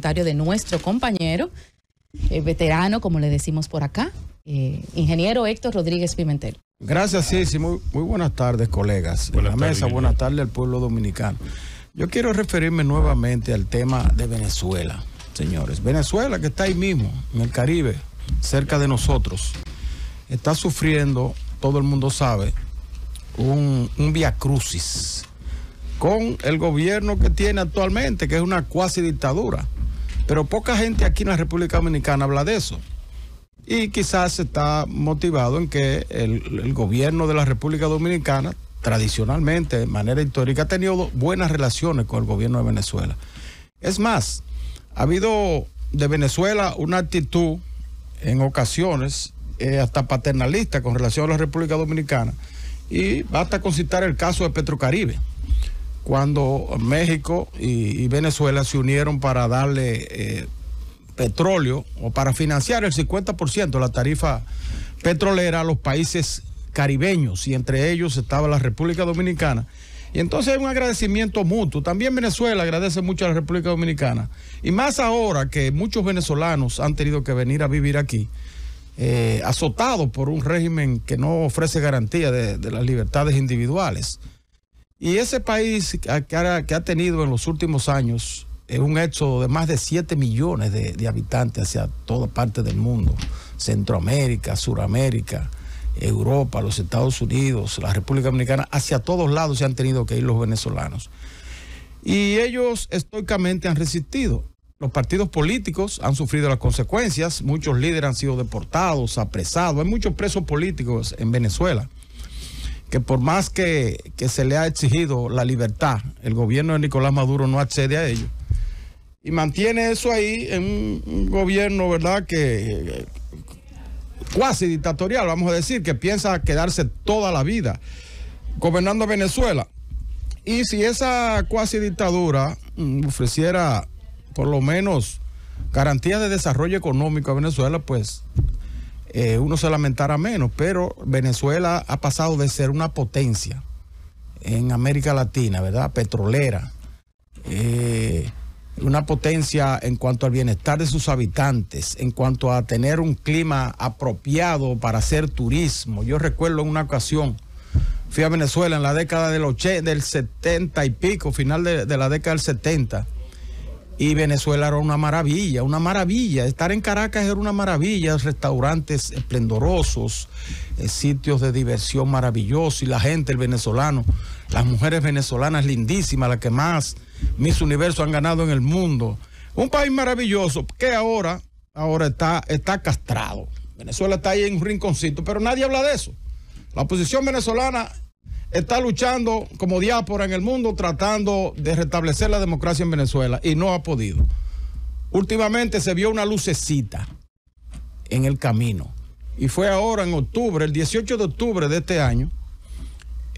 de nuestro compañero, eh, veterano, como le decimos por acá, eh, ingeniero Héctor Rodríguez Pimentel. Gracias, sí, Muy, muy buenas tardes, colegas. Buenas de la mesa, buenas tardes al pueblo dominicano. Yo quiero referirme nuevamente al tema de Venezuela, señores. Venezuela, que está ahí mismo, en el Caribe, cerca de nosotros, está sufriendo, todo el mundo sabe, un, un viacrucis con el gobierno que tiene actualmente, que es una cuasi dictadura. Pero poca gente aquí en la República Dominicana habla de eso. Y quizás está motivado en que el, gobierno de la República Dominicana, tradicionalmente, de manera histórica, ha tenido buenas relaciones con el gobierno de Venezuela. Es más, ha habido de Venezuela una actitud en ocasiones eh, hasta paternalista con relación a la República Dominicana y basta con citar el caso de Petrocaribe cuando México y, Venezuela se unieron para darle eh, petróleo o para financiar el 50% de la tarifa petrolera a los países caribeños y entre ellos estaba la República Dominicana. Y entonces hay un agradecimiento mutuo. También Venezuela agradece mucho a la República Dominicana. Y más ahora que muchos venezolanos han tenido que venir a vivir aquí, eh, azotados por un régimen que no ofrece garantía de las libertades individuales. Y ese país que ha, tenido en los últimos años es eh, un éxodo de más de 7 millones de, de habitantes hacia toda parte del mundo, Centroamérica, Suramérica, Europa, los Estados Unidos, la República Dominicana, hacia todos lados se han tenido que ir los venezolanos. Y ellos estoicamente han resistido. Los partidos políticos han sufrido las consecuencias, muchos líderes han sido deportados, apresados, hay muchos presos políticos en Venezuela que por más que, se le ha exigido la libertad, el gobierno de Nicolás Maduro no accede a ello. Y mantiene eso ahí en un, gobierno, ¿verdad?, que cuasi dictatorial, vamos a decir, que piensa quedarse toda la vida gobernando Venezuela. Y si esa cuasi dictadura mm, ofreciera por lo menos garantías de desarrollo económico a Venezuela, pues eh, uno se lamentará menos, pero Venezuela ha pasado de ser una potencia en América Latina, ¿verdad? Petrolera, eh, una potencia en cuanto al bienestar de sus habitantes, en cuanto a tener un clima apropiado para hacer turismo. Yo recuerdo en una ocasión, fui a Venezuela en la década del, del 70 y pico, final de, de la década del 70 y Venezuela era una maravilla, una maravilla. Estar en Caracas era una maravilla, restaurantes esplendorosos, eh, sitios de diversión maravillosos y la gente, el venezolano, las mujeres venezolanas lindísimas, las que más Miss Universo han ganado en el mundo. Un país maravilloso que ahora, ahora está, está castrado. Venezuela está ahí en un rinconcito, pero nadie habla de eso. La oposición venezolana está luchando como diáspora en el mundo tratando de restablecer la democracia en Venezuela y no ha podido. Últimamente se vio una lucecita en el camino y fue ahora en octubre, el 18 de octubre de este año,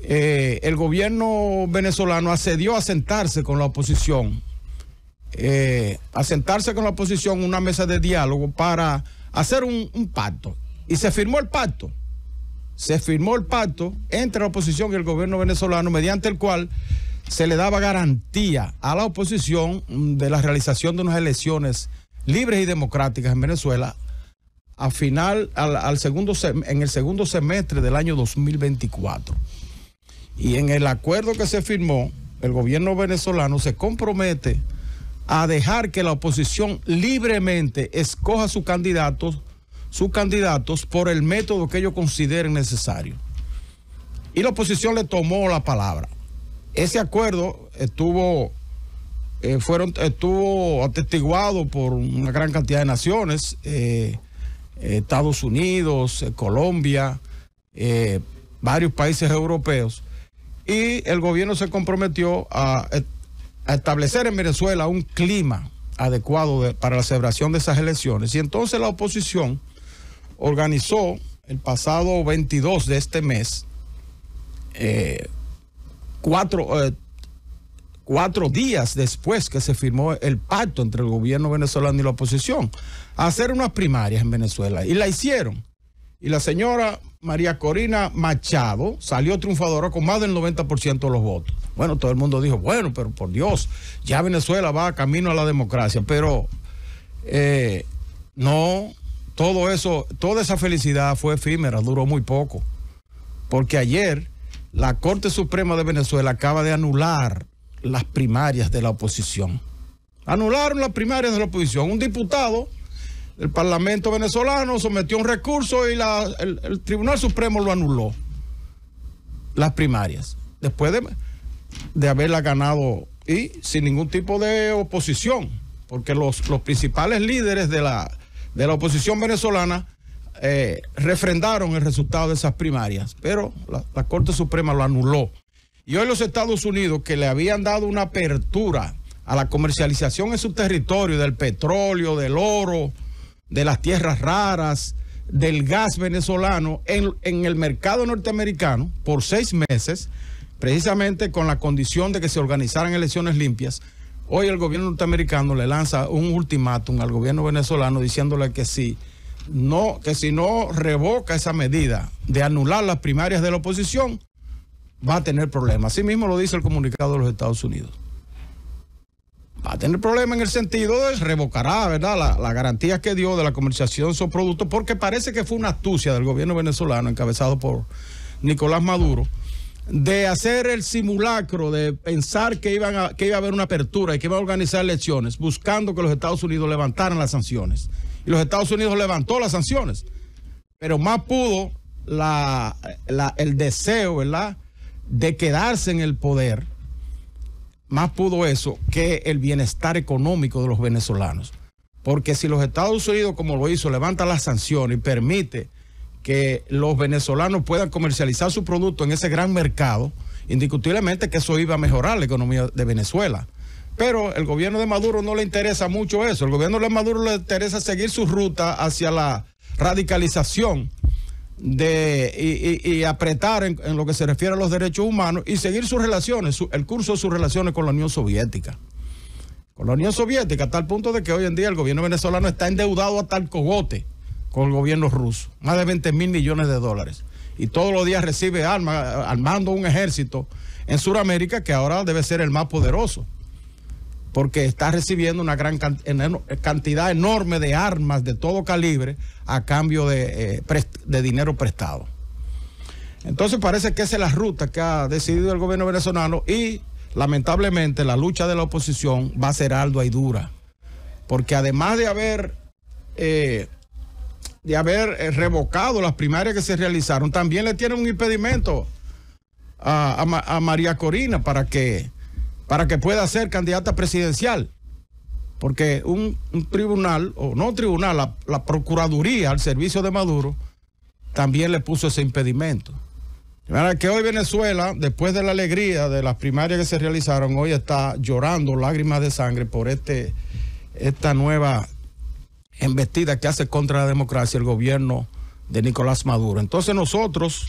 eh, el gobierno venezolano accedió a sentarse con la oposición, eh, a sentarse con la oposición una mesa de diálogo para hacer un pacto y se firmó el pacto se firmó el pacto entre la oposición y el gobierno venezolano, mediante el cual se le daba garantía a la oposición de la realización de unas elecciones libres y democráticas en Venezuela a final, al, segundo, en el segundo semestre del año 2024. Y en el acuerdo que se firmó, el gobierno venezolano se compromete a dejar que la oposición libremente escoja sus candidatos sus candidatos por el método que ellos consideren necesario. Y la oposición le tomó la palabra. Ese acuerdo estuvo, eh, fueron, estuvo atestiguado por una gran cantidad de naciones, eh, Estados Unidos, eh, Colombia, varios países europeos. Y el gobierno se comprometió a, establecer en Venezuela un clima adecuado para la celebración de esas elecciones. Y entonces la oposición organizó el pasado 22 de este mes eh, eh, cuatro, días después que se firmó el pacto entre el gobierno venezolano y la oposición, a hacer unas primarias en Venezuela. Y la hicieron. Y la señora María Corina Machado salió triunfadora con más del 90% de los votos. Bueno, todo el mundo dijo, bueno, pero por Dios, ya Venezuela va camino a la democracia, pero eh, no, todo eso, toda esa felicidad fue efímera, duró muy poco. Porque ayer la Corte Suprema de Venezuela acaba de anular las primarias de la oposición. Anularon las primarias de la oposición. Un diputado del Parlamento venezolano sometió un recurso y el, Tribunal Supremo lo anuló. Las primarias. Después de, de haberla ganado y sin ningún tipo de oposición. Porque los, los principales líderes de la, de la oposición venezolana eh, refrendaron el resultado de esas primarias, pero la, Corte Suprema lo anuló. Y hoy los Estados Unidos, que le habían dado una apertura a la comercialización en su territorio del petróleo, del oro, de las tierras raras, del gas venezolano en, el mercado norteamericano por seis meses, precisamente con la condición de que se organizaran elecciones limpias, Hoy el gobierno norteamericano le lanza un ultimátum al gobierno venezolano diciéndole que si no, que si no revoca esa medida de anular las primarias de la oposición, va a tener problemas. Así mismo lo dice el comunicado de los Estados Unidos. Va a tener problemas en el sentido de revocará, ¿verdad?, la, la que dio de la comercialización de esos productos, porque parece que fue una astucia del gobierno venezolano encabezado por Nicolás Maduro de hacer el simulacro, de pensar que, iban a, que iba a haber una apertura y que iba a organizar elecciones, buscando que los Estados Unidos levantaran las sanciones. Y los Estados Unidos levantó las sanciones, pero más pudo el deseo, ¿verdad?, de quedarse en el poder, más pudo eso que el bienestar económico de los venezolanos. Porque si los Estados Unidos, como lo hizo, levanta las sanciones y permite que los venezolanos puedan comercializar su producto en ese gran mercado, indiscutiblemente que eso iba a mejorar la economía de Venezuela. Pero el gobierno de Maduro no le interesa mucho eso. El gobierno de Maduro le interesa seguir su ruta hacia la radicalización de, y, apretar en, lo que se refiere a los derechos humanos y seguir sus relaciones, el curso de sus relaciones con la Unión Soviética. Con la Unión Soviética, hasta el punto de que hoy en día el gobierno venezolano está endeudado hasta el cogote con el gobierno ruso, más de 20 mil millones de dólares. Y todos los días recibe armas, armando un ejército en Sudamérica que ahora debe ser el más poderoso, porque está recibiendo una gran cantidad enorme de armas de todo calibre a cambio eh, de, dinero prestado. Entonces parece que esa es la ruta que ha decidido el gobierno venezolano y lamentablemente la lucha de la oposición va a ser ardua y dura, porque además de haber... Eh, de haber eh, revocado las primarias que se realizaron, también le tiene un impedimento a, María Corina para que, para que pueda ser candidata presidencial porque un, tribunal, o no tribunal, la, Procuraduría al servicio de Maduro también le puso ese impedimento. De manera que hoy Venezuela, después de la alegría de las primarias que se realizaron, hoy está llorando lágrimas de sangre por este, esta nueva embestida que hace contra la democracia el gobierno de Nicolás Maduro. Entonces nosotros,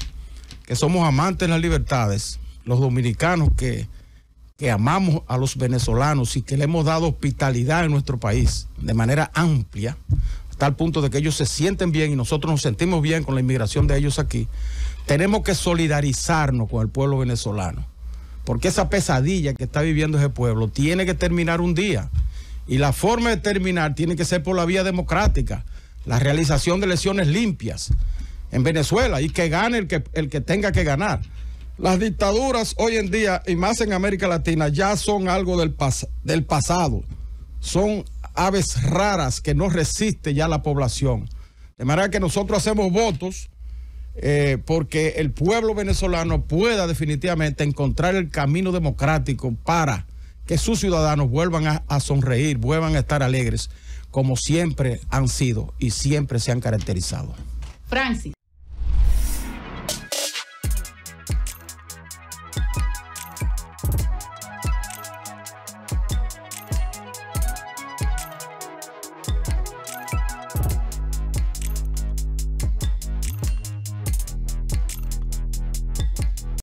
que somos amantes de las libertades, los dominicanos que, que amamos a los venezolanos y que le hemos dado hospitalidad en nuestro país de manera amplia, hasta el punto de que ellos se sienten bien y nosotros nos sentimos bien con la inmigración de ellos aquí, tenemos que solidarizarnos con el pueblo venezolano, porque esa pesadilla que está viviendo ese pueblo tiene que terminar un día. Y la forma de terminar tiene que ser por la vía democrática, la realización de elecciones limpias en Venezuela y que gane el que, el que tenga que ganar. Las dictaduras hoy en día, y más en América Latina, ya son algo del, del pasado. Son aves raras que no resiste ya la población. De manera que nosotros hacemos votos eh, porque el pueblo venezolano pueda definitivamente encontrar el camino democrático para que sus ciudadanos vuelvan a, sonreír, vuelvan a estar alegres, como siempre han sido y siempre se han caracterizado.